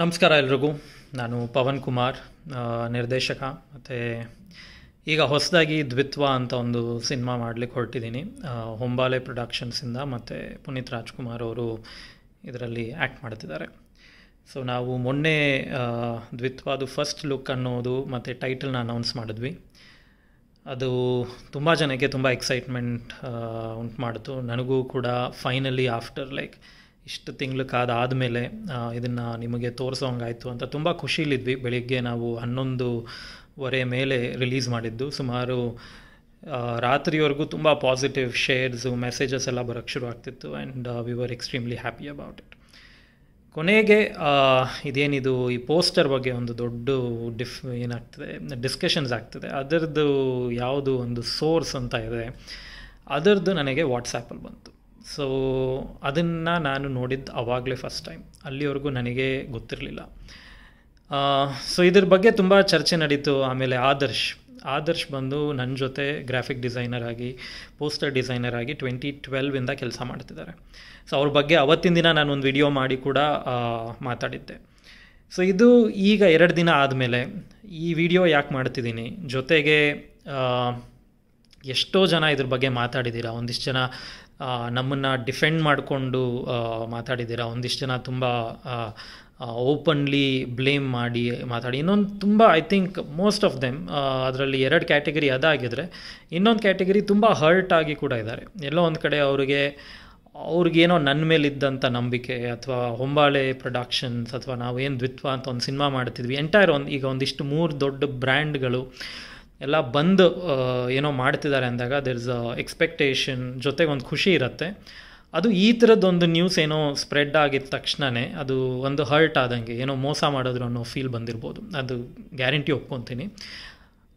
ನಮಸ್ಕಾರ ಎಲ್ರಿಗೂ ನಾನು ಪವನ್ ಕುಮಾರ್ ನಿರ್ದೇಶಕ ಮತ್ತು ಈಗ ಹೊಸದಾಗಿ ದ್ವಿತ್ವ ಅಂತ ಒಂದು ಸಿನಿಮಾ ಮಾಡಲಿಕ್ಕೆ ಹೊರಟಿದ್ದೀನಿ ಹೊಂಬಾಲೆ ಪ್ರೊಡಕ್ಷನ್ಸಿಂದ ಮತ್ತು ಪುನೀತ್ ರಾಜ್ಕುಮಾರ್ ಅವರು ಇದರಲ್ಲಿ ಆ್ಯಕ್ಟ್ ಮಾಡ್ತಿದ್ದಾರೆ ಸೊ ನಾವು ಮೊನ್ನೆ ದ್ವಿತ್ವದು ಫಸ್ಟ್ ಲುಕ್ ಅನ್ನೋದು ಮತ್ತು ಟೈಟಲ್ನ ಅನೌನ್ಸ್ ಮಾಡಿದ್ವಿ ಅದು ತುಂಬ ಜನಕ್ಕೆ ತುಂಬ ಎಕ್ಸೈಟ್ಮೆಂಟ್ ಉಂಟು ಮಾಡಿತು ನನಗೂ ಕೂಡ ಫೈನಲಿ ಆಫ್ಟರ್ ಲೈಕ್ ಇಷ್ಟು ತಿಂಗಳು ಕಾದಾದಮೇಲೆ ಇದನ್ನು ನಿಮಗೆ ತೋರಿಸೋಂಗಾಯಿತು ಅಂತ ತುಂಬ ಖುಷೀಲಿದ್ವಿ ಬೆಳಿಗ್ಗೆ ನಾವು ಹನ್ನೊಂದುವರೆ ಮೇಲೆ ರಿಲೀಸ್ ಮಾಡಿದ್ದು ಸುಮಾರು ರಾತ್ರಿವರೆಗೂ ತುಂಬ ಪಾಸಿಟಿವ್ ಶೇರ್ಸು ಮೆಸೇಜಸ್ ಎಲ್ಲ ಬರೋಕ್ಕೆ ಶುರು ಆಗ್ತಿತ್ತು and we were extremely happy about it ಕೊನೆಗೆ ಇದೇನಿದು ಈ ಪೋಸ್ಟರ್ ಬಗ್ಗೆ ಒಂದು ದೊಡ್ಡ ಡಿಫ್ ಏನಾಗ್ತದೆ ಡಿಸ್ಕಷನ್ಸ್ ಆಗ್ತದೆ ಅದರದ್ದು ಯಾವುದು ಒಂದು ಸೋರ್ಸ್ ಅಂತ ಇದೆ ಅದರದ್ದು ನನಗೆ ವಾಟ್ಸಾಪಲ್ಲಿ ಬಂತು ಸೊ ಅದನ್ನು ನಾನು ನೋಡಿದ್ದು ಅವಾಗಲೇ ಫಸ್ಟ್ ಟೈಮ್ ಅಲ್ಲಿವರೆಗೂ ನನಗೆ ಗೊತ್ತಿರಲಿಲ್ಲ ಸೊ ಇದ್ರ ಬಗ್ಗೆ ತುಂಬ ಚರ್ಚೆ ನಡೀತು ಆಮೇಲೆ ಆದರ್ಶ್ ಆದರ್ಶ್ ಬಂದು ನನ್ನ ಜೊತೆ ಗ್ರಾಫಿಕ್ ಡಿಸೈನರ್ ಆಗಿ ಪೋಸ್ಟರ್ ಡಿಸೈನರ್ ಆಗಿ ಟ್ವೆಂಟಿ ಟ್ವೆಲ್ವಿಂದ ಕೆಲಸ ಮಾಡ್ತಿದ್ದಾರೆ ಸೊ ಅವ್ರ ಬಗ್ಗೆ ಅವತ್ತಿನ ದಿನ ನಾನೊಂದು ವಿಡಿಯೋ ಮಾಡಿ ಕೂಡ ಮಾತಾಡಿದ್ದೆ ಸೊ ಇದು ಈಗ ಎರಡು ದಿನ ಆದಮೇಲೆ ಈ ವಿಡಿಯೋ ಯಾಕೆ ಮಾಡ್ತಿದ್ದೀನಿ ಜೊತೆಗೆ ಎಷ್ಟೋ ಜನ ಇದ್ರ ಬಗ್ಗೆ ಮಾತಾಡಿದ್ದೀರಾ ಒಂದಿಷ್ಟು ಜನ ನಮ್ಮನ್ನು ಡಿಫೆಂಡ್ ಮಾಡಿಕೊಂಡು ಮಾತಾಡಿದ್ದೀರಾ ಒಂದಿಷ್ಟು ಜನ ತುಂಬ ಓಪನ್ಲಿ ಬ್ಲೇಮ್ ಮಾಡಿ ಮಾತಾಡಿ ಇನ್ನೊಂದು ತುಂಬ I think most of them ಅದರಲ್ಲಿ ಎರಡು ಕ್ಯಾಟಗರಿ ಅದಾಗಿದ್ದರೆ ಇನ್ನೊಂದು ಕ್ಯಾಟಗರಿ ತುಂಬ ಹರ್ಟ್ ಆಗಿ ಕೂಡ ಇದ್ದಾರೆ ಎಲ್ಲೋ ಒಂದು ಕಡೆ ಅವರಿಗೆ ಅವ್ರಿಗೇನೋ ನನ್ನ ಮೇಲಿದ್ದಂಥ ನಂಬಿಕೆ ಅಥವಾ ಹೊಂಬಾಳೆ ಪ್ರೊಡಕ್ಷನ್ಸ್ ಅಥವಾ ನಾವು ಏನು ದ್ವಿತ್ವ ಅಂತ ಒಂದು ಸಿನಿಮಾ ಮಾಡ್ತಿದ್ವಿ ಎಂಟೈರ್ ಒಂದು ಈಗ ಒಂದಿಷ್ಟು ಮೂರು ದೊಡ್ಡ ಬ್ರ್ಯಾಂಡ್ಗಳು ಎಲ್ಲ ಬಂದು ಏನೋ ಮಾಡ್ತಿದ್ದಾರೆ ಅಂದಾಗ ದೇರ್ ಇಸ್ ಅ ಎಕ್ಸ್ಪೆಕ್ಟೇಷನ್ ಜೊತೆಗೆ ಒಂದು ಖುಷಿ ಇರುತ್ತೆ ಅದು ಈ ಥರದ್ದೊಂದು ನ್ಯೂಸ್ ಏನೋ ಸ್ಪ್ರೆಡ್ ಆಗಿದ ತಕ್ಷಣವೇ ಅದು ಒಂದು ಹರ್ಟ್ ಆದಂಗೆ ಏನೋ ಮೋಸ ಮಾಡಿದ್ರು ಅನ್ನೋ ಫೀಲ್ ಬಂದಿರ್ಬೋದು ಅದು ಗ್ಯಾರಂಟಿ ಒಪ್ಕೊತೀನಿ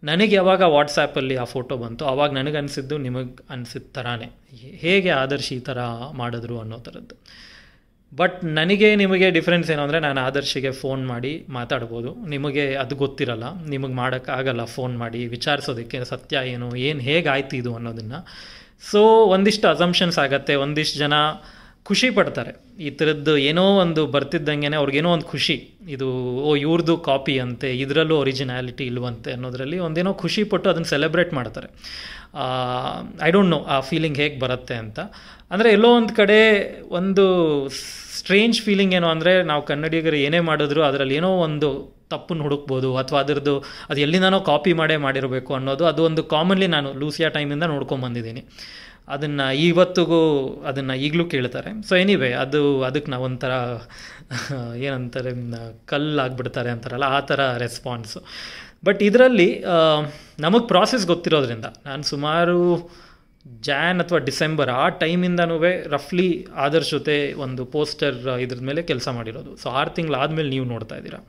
ನನಗೆ ಯಾವಾಗ ವಾಟ್ಸಾಪಲ್ಲಿ ಆ ಫೋಟೋ ಬಂತು ಆವಾಗ ನನಗೆ ಅನಿಸಿದ್ದು ನಿಮಗೆ ಅನಿಸಿದ ಥರಾನೇ ಹೇಗೆ ಆದರ್ಶಿ ಈ ಥರ ಮಾಡಿದ್ರು ಅನ್ನೋ ಥರದ್ದು ಬಟ್ ನನಗೆ ನಿಮಗೆ ಡಿಫ್ರೆನ್ಸ್ ಏನು ಅಂದರೆ ನಾನು ಆದರ್ಶಿಗೆ ಫೋನ್ ಮಾಡಿ ಮಾತಾಡ್ಬೋದು ನಿಮಗೆ ಅದು ಗೊತ್ತಿರಲ್ಲ ನಿಮಗೆ ಮಾಡೋಕ್ಕಾಗಲ್ಲ ಫೋನ್ ಮಾಡಿ ವಿಚಾರಿಸೋದಕ್ಕೆ ಸತ್ಯ ಏನು ಏನು ಹೇಗಾಯ್ತು ಇದು ಅನ್ನೋದನ್ನು ಸೊ ಒಂದಿಷ್ಟು ಅಸಂಪ್ಷನ್ಸ್ ಆಗುತ್ತೆ ಒಂದಿಷ್ಟು ಜನ ಖುಷಿ ಪಡ್ತಾರೆ ಈ ಥರದ್ದು ಏನೋ ಒಂದು ಬರ್ತಿದ್ದಂಗೆ ಅವ್ರಿಗೇನೋ ಒಂದು ಖುಷಿ ಇದು ಓ ಇವ್ರದ್ದು ಕಾಪಿ ಅಂತೆ ಇದರಲ್ಲೂ ಒರಿಜಿನಾಲಿಟಿ ಇಲ್ವಂತೆ ಅನ್ನೋದರಲ್ಲಿ ಒಂದೇನೋ ಖುಷಿ ಪಟ್ಟು ಅದನ್ನು ಸೆಲೆಬ್ರೇಟ್ ಮಾಡ್ತಾರೆ ಐ ಡೋಂಟ್ ನೋ ಆ ಫೀಲಿಂಗ್ ಹೇಗೆ ಬರುತ್ತೆ ಅಂತ ಅಂದರೆ ಎಲ್ಲೋ ಒಂದು ಕಡೆ ಒಂದು ಸ್ಟ್ರೇಂಜ್ ಫೀಲಿಂಗ್ ಏನು ಅಂದರೆ ನಾವು ಕನ್ನಡಿಗರು ಏನೇ ಮಾಡಿದ್ರು ಅದರಲ್ಲಿ ಏನೋ ಒಂದು ತಪ್ಪನ್ನು ಹುಡುಕ್ಬೋದು ಅಥವಾ ಅದರದ್ದು ಅದು ಎಲ್ಲಿಂದನೋ ಕಾಪಿ ಮಾಡೇ ಮಾಡಿರಬೇಕು ಅನ್ನೋದು ಅದು ಒಂದು ಕಾಮನ್ಲಿ ನಾನು ಲೂಸಿಯಾ ಟೈಮಿಂದ ಬಂದಿದ್ದೀನಿ ಅದನ್ನು ಇವತ್ತಿಗೂ ಅದನ್ನು ಈಗಲೂ ಕೇಳ್ತಾರೆ ಸೊ ಎನಿವೇ ಅದು ಅದಕ್ಕೆ ನಾವು ಒಂಥರ ಏನಂತಾರೆ ಕಲ್ಲಾಗ್ಬಿಡ್ತಾರೆ ಅಂತಾರಲ್ಲ ಆ ಥರ ರೆಸ್ಪಾನ್ಸು ಬಟ್ ಇದರಲ್ಲಿ ನಮಗೆ ಪ್ರಾಸೆಸ್ ಗೊತ್ತಿರೋದ್ರಿಂದ ನಾನು ಸುಮಾರು ಜ್ಯಾನ್ ಅಥವಾ ಡಿಸೆಂಬರ್ ಆ ಟೈಮಿಂದನೂ ರಫ್ಲಿ ಆದರ್ಶ್ ಜೊತೆ ಒಂದು ಪೋಸ್ಟರ್ ಇದ್ರ ಮೇಲೆ ಕೆಲಸ ಮಾಡಿರೋದು ಸೊ ಆರು ಆದಮೇಲೆ ನೀವು ನೋಡ್ತಾ ಇದ್ದೀರಾ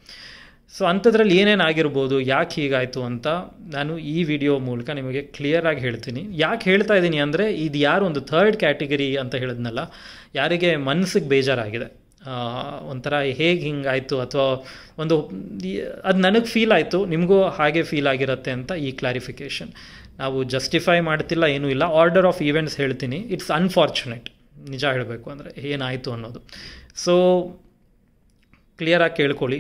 ಸೊ ಅಂಥದ್ರಲ್ಲಿ ಏನೇನು ಆಗಿರ್ಬೋದು ಯಾಕೆ ಹೀಗಾಯಿತು ಅಂತ ನಾನು ಈ ವಿಡಿಯೋ ಮೂಲಕ ನಿಮಗೆ ಕ್ಲಿಯರಾಗಿ ಹೇಳ್ತೀನಿ ಯಾಕೆ ಹೇಳ್ತಾ ಇದ್ದೀನಿ ಅಂದರೆ ಇದು ಯಾರು ಒಂದು ಥರ್ಡ್ ಕ್ಯಾಟಗರಿ ಅಂತ ಹೇಳಿದ್ನಲ್ಲ ಯಾರಿಗೆ ಮನಸ್ಸಿಗೆ ಬೇಜಾರಾಗಿದೆ ಒಂಥರ ಹೇಗೆ ಹಿಂಗಾಯಿತು ಅಥವಾ ಒಂದು ಅದು ನನಗೆ ಫೀಲ್ ಆಯಿತು ನಿಮಗೂ ಹಾಗೆ ಫೀಲ್ ಆಗಿರುತ್ತೆ ಅಂತ ಈ ಕ್ಲಾರಿಫಿಕೇಷನ್ ನಾವು ಜಸ್ಟಿಫೈ ಮಾಡ್ತಿಲ್ಲ ಏನೂ ಇಲ್ಲ ಆರ್ಡರ್ ಆಫ್ ಈವೆಂಟ್ಸ್ ಹೇಳ್ತೀನಿ ಇಟ್ಸ್ ಅನ್ಫಾರ್ಚುನೇಟ್ ನಿಜ ಹೇಳಬೇಕು ಅಂದರೆ ಏನಾಯಿತು ಅನ್ನೋದು ಸೊ ಕ್ಲಿಯರಾಗಿ ಕೇಳ್ಕೊಳ್ಳಿ